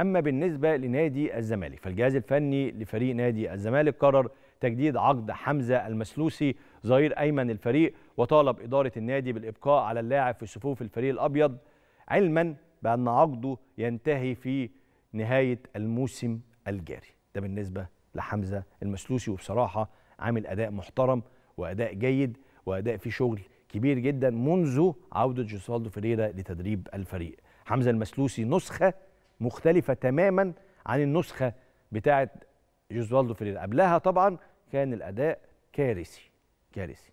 أما بالنسبة لنادي الزمالك فالجهاز الفني لفريق نادي الزمالك قرر تجديد عقد حمزة المسلوسي ظهير أيمن الفريق وطالب إدارة النادي بالإبقاء على اللاعب في صفوف الفريق الأبيض علما بأن عقده ينتهي في نهاية الموسم الجاري ده بالنسبة لحمزة المسلوسي وبصراحة عامل أداء محترم وأداء جيد وأداء فيه شغل كبير جدا منذ عودة جوسالدو فريرا لتدريب الفريق حمزة المسلوسي نسخة مختلفه تماما عن النسخه بتاعه جوزوالدو فيريرا قبلها طبعا كان الاداء كارثي كارثي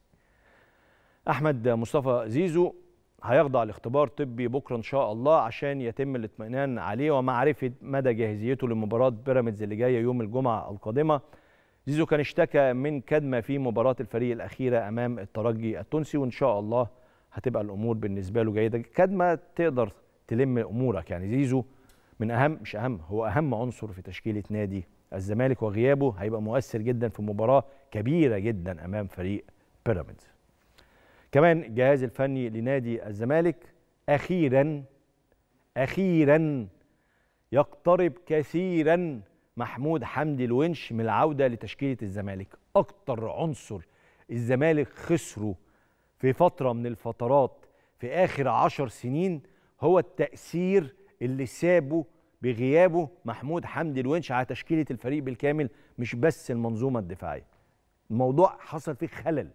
احمد مصطفى زيزو هيخضع لاختبار طبي بكره ان شاء الله عشان يتم الاطمئنان عليه ومعرفه مدى جاهزيته لمباراه بيراميدز اللي جايه يوم الجمعه القادمه زيزو كان اشتكى من كدمه في مباراه الفريق الاخيره امام الترجي التونسي وان شاء الله هتبقى الامور بالنسبه له جيده كدمه تقدر تلم امورك يعني زيزو من اهم مش اهم هو اهم عنصر في تشكيله نادي الزمالك وغيابه هيبقى مؤثر جدا في مباراه كبيره جدا امام فريق بيراميدز. كمان الجهاز الفني لنادي الزمالك اخيرا اخيرا يقترب كثيرا محمود حمدي الونش من العوده لتشكيله الزمالك اكتر عنصر الزمالك خسره في فتره من الفترات في اخر عشر سنين هو التاثير اللي سابه بغيابه محمود حمدي الونش على تشكيله الفريق بالكامل مش بس المنظومه الدفاعيه الموضوع حصل فيه خلل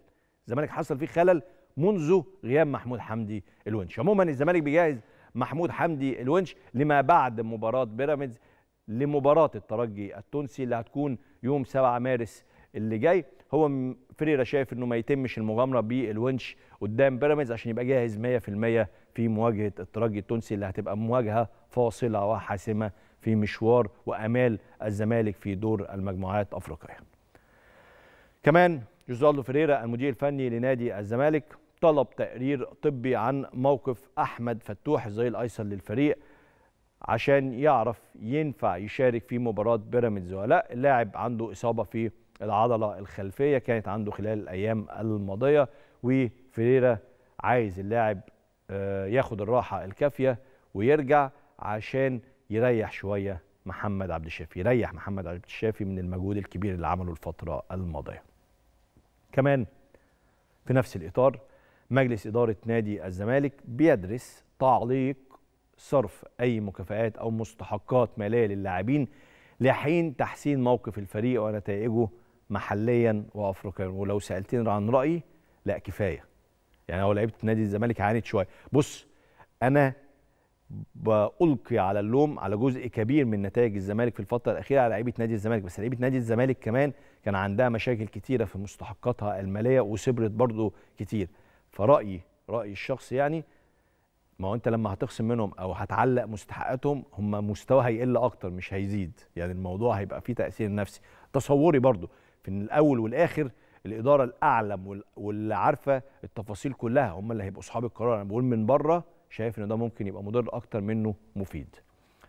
الزمالك حصل فيه خلل منذ غياب محمود حمدي الونش عموما الزمالك بيجهز محمود حمدي الونش لما بعد مباراه بيراميدز لمباراه الترجي التونسي اللي هتكون يوم 7 مارس اللي جاي هو فريرا شايف انه ما يتمش المغامره بالونش قدام بيراميدز عشان يبقى جاهز 100% في مواجهه الترجي التونسي اللي هتبقى مواجهه فاصله وحاسمه في مشوار وامال الزمالك في دور المجموعات الافريقيه. كمان جوزالدو فريرا المدير الفني لنادي الزمالك طلب تقرير طبي عن موقف احمد فتوح زي الايسر للفريق عشان يعرف ينفع يشارك في مباراه بيراميدز ولا لا اللاعب عنده اصابه في العضلة الخلفية كانت عنده خلال الأيام الماضية وفريرا عايز اللاعب آه، ياخد الراحة الكافية ويرجع عشان يريح شوية محمد عبد الشافي يريح محمد عبد الشافي من المجهود الكبير اللي عمله الفترة الماضية كمان في نفس الإطار مجلس إدارة نادي الزمالك بيدرس تعليق صرف أي مكافئات أو مستحقات مالية للاعبين لحين تحسين موقف الفريق ونتائجه محليا وافريقيا ولو سالتني عن رايي لا كفايه يعني هو لعيبه نادي الزمالك عانت شويه بص انا بألقي على اللوم على جزء كبير من نتائج الزمالك في الفترة الأخيرة على لعيبة نادي الزمالك بس لعيبة نادي الزمالك كمان كان عندها مشاكل كتيرة في مستحقاتها المالية وصبرت برضو كتير فرأيي رأيي الشخصي يعني ما هو أنت لما هتخصم منهم أو هتعلق مستحقاتهم هم مستوى هيقل أكتر مش هيزيد يعني الموضوع هيبقى فيه تأثير نفسي تصوري برضو في الاول والاخر الاداره الاعلم واللي عارفه التفاصيل كلها هم اللي هيبقوا اصحاب القرار انا بقول من بره شايف ان ده ممكن يبقى مضر اكتر منه مفيد